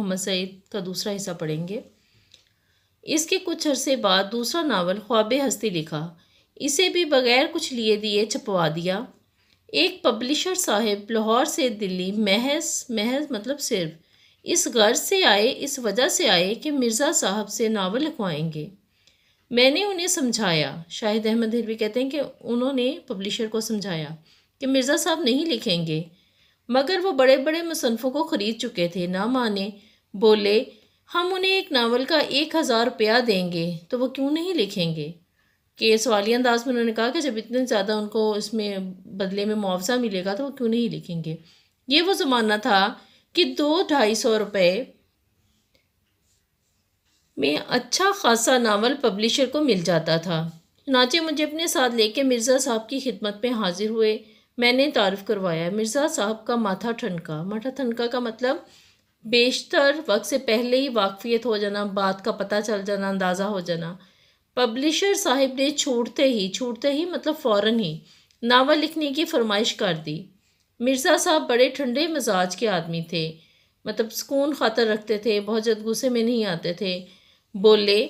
मोहम्मद सईद का दूसरा हिस्सा पढ़ेंगे इसके कुछ अरसे बाद दूसरा नावल ख्वाब हस्ती लिखा इसे भी बगैर कुछ लिए दिए छपवा दिया एक पब्लिशर साहब लाहौर से दिल्ली महज महज मतलब सिर्फ इस गर्ज से आए इस वजह से आए कि मिर्ज़ा साहब से नावल लिखवाएंगे मैंने उन्हें समझाया शाहिद अहमद हिरवी कहते हैं कि उन्होंने पब्लिशर को समझाया कि मिर्ज़ा साहब नहीं लिखेंगे मगर वो बड़े बड़े मुसनफ़ों को ख़रीद चुके थे ना माने बोले हम उन्हें एक नावल का एक हज़ार रुपया देंगे तो वो क्यों नहीं लिखेंगे केस वाली अंदाज में उन्होंने कहा कि जब इतने ज़्यादा उनको इसमें बदले में मुआवजा मिलेगा तो वो क्यों नहीं लिखेंगे ये वो ज़माना था कि दो ढाई सौ रुपये में अच्छा खासा नावल पब्लिशर को मिल जाता था नाचे मुझे अपने साथ लेके मिर्ज़ा साहब की खिदमत में हाजिर हुए मैंने तारफ़ करवाया मिर्ज़ा साहब का माथा ठनका माथा ठनका का मतलब बेशतर वक्त से पहले ही वाकफियत हो जाना बात का पता चल जाना अंदाज़ा हो जाना पब्लिशर साहिब ने छूटते ही छूटते ही मतलब फ़ौर ही नावल लिखने की फरमाइश कर दी मिर्ज़ा साहब बड़े ठंडे मिजाज के आदमी थे मतलब सुकून खातर रखते थे बहुत जद गुस्से में नहीं आते थे बोले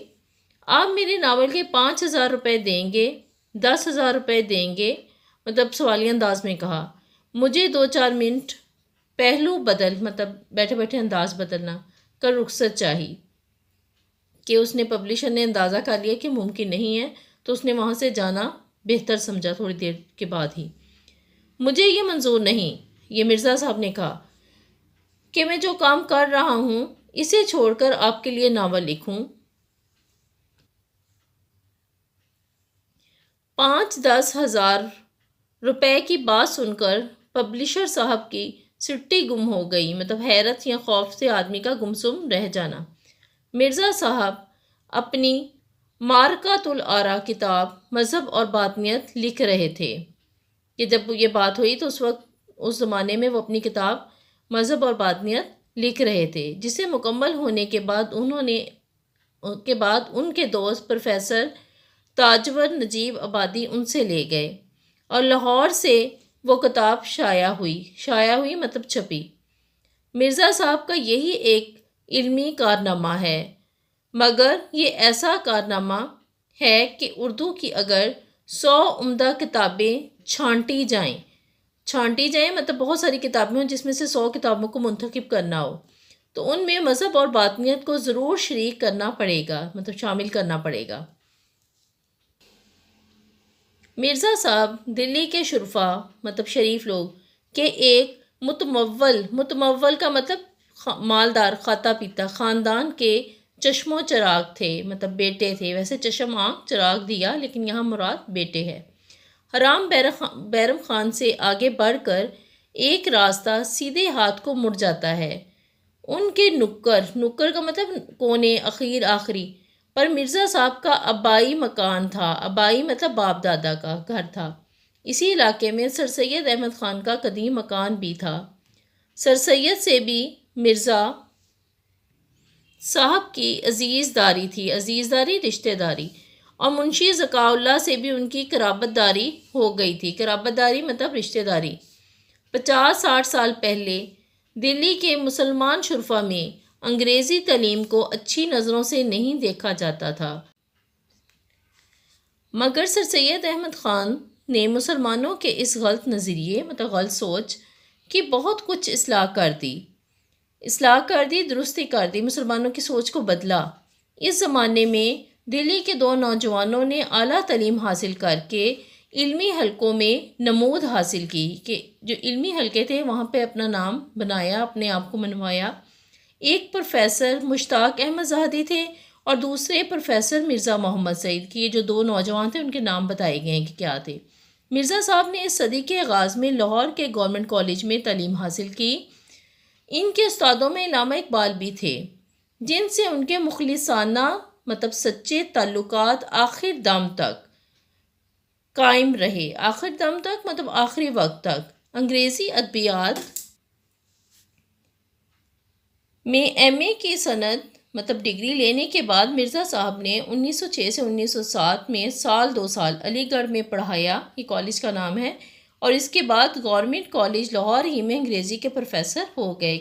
आप मेरे नावल के पाँच हज़ार रुपये देंगे दस हज़ार रुपये देंगे मतलब सवाली अंदाज में कहा मुझे दो चार मिनट पहलू बदल मतलब बैठे बैठे अंदाज बदलना का रुखसत चाहिए कि उसने पब्लिशर ने अंदाज़ा कर लिया कि मुमकिन नहीं है तो उसने वहाँ से जाना बेहतर समझा थोड़ी देर के बाद ही मुझे ये मंजूर नहीं ये मिर्ज़ा साहब ने कहा कि मैं जो काम कर रहा हूँ इसे छोड़कर आपके लिए नावल लिखूँ पाँच दस हज़ार रुपये की बात सुनकर पब्लिशर साहब की सिट्टी गुम हो गई मतलब हैरत या खौफ से आदमी का गुमसुम रह जाना मिर्ज़ा साहब अपनी मारकातुल आरा किताब मज़हब और बातनीत लिख रहे थे कि जब ये बात हुई तो उस वक्त उस ज़माने में वो अपनी किताब मज़हब और बातनीत लिख रहे थे जिसे मुकम्मल होने के बाद उन्होंने के बाद उनके दोस्त प्रोफेसर ताजवर नजीब आबादी उनसे ले गए और लाहौर से वो किताब शाया हुई शाया हुई मतलब छपी मिर्ज़ा साहब का यही एक इल्मी कारनामा है मगर ये ऐसा कारनामा है कि उर्दू की अगर सौ उम्दा किताबें छांटी जाएं छांटी जाएं मतलब बहुत सारी किताबें हों जिसमें से सौ किताबों को मुंतखब करना हो तो उनमें मज़हब और बातनीत को ज़रूर शरीक करना पड़ेगा मतलब शामिल करना पड़ेगा मिर्ज़ा साहब दिल्ली के शरफा मतलब शरीफ लोग के एक मतमवल मतमवल का मतलब खा, मालदार खाता पीता ख़ानदान के चश्मो चराग थे मतलब बेटे थे वैसे चश्म आँख चराग दिया लेकिन यहाँ मुराद बेटे है हराम बैर खा, बैरम खान से आगे बढ़कर एक रास्ता सीधे हाथ को मुड़ जाता है उनके नुक्कर नुक्कर का मतलब कोने अखीर आखिरी पर मिर्ज़ा साहब का आबाई मकान था आबाई मतलब बाप दादा का घर था इसी इलाके में सर सैद अहमद ख़ान का कदीम मकान भी था सर सैद से भी मिर्ज़ा साहब की अजीज़दारी थी अजीज़दारी रिश्तेदारी और मुंशी ज़काउल्ला से भी उनकी कराबतदारी हो गई थी कराबतदारी मतलब रिश्तेदारी पचास साठ साल पहले दिल्ली के मुसलमान शरफा में अंग्रेज़ी तलीम को अच्छी नज़रों से नहीं देखा जाता था मगर सर सैद अहमद ख़ान ने मुसलमानों के इस गलत नज़रिए मतलब गलत सोच की बहुत कुछ असलाह कर दी असलाह कर दी दुरुस्ती कर दी मुसलमानों की सोच को बदला इस ज़माने में दिल्ली के दो नौजवानों ने अली तलीम हासिल करके इलमी हलकों में नमूद हासिल की कि जो इलमी हलके थे वहाँ पर अपना नाम बनाया अपने आप को मनवाया एक प्रोफेसर मुश्ताक अहमद जहादी थे और दूसरे प्रोफेसर मिर्ज़ा मोहम्मद सईद की ये जो दो नौजवान थे उनके नाम बताए गए हैं कि क्या थे मिर्ज़ा साहब ने इस सदी के आगाज़ में लाहौर के गवर्नमेंट कॉलेज में तलीम हासिल की इनके उस्तादों में इलामा इकबाल भी थे जिनसे उनके मुखलसाना मतलब सच्चे ताल्लुक आखिर दम तक कायम रहे आखिर दम तक मतलब आखिरी वक्त तक अंग्रेज़ी अद्बियात में एमए की सनद मतलब डिग्री लेने के बाद मिर्ज़ा साहब ने 1906 से 1907 में साल दो साल अलीगढ़ में पढ़ाया ये कॉलेज का नाम है और इसके बाद गवर्नमेंट कॉलेज लाहौर ही में अंग्रेज़ी के प्रोफेसर हो गए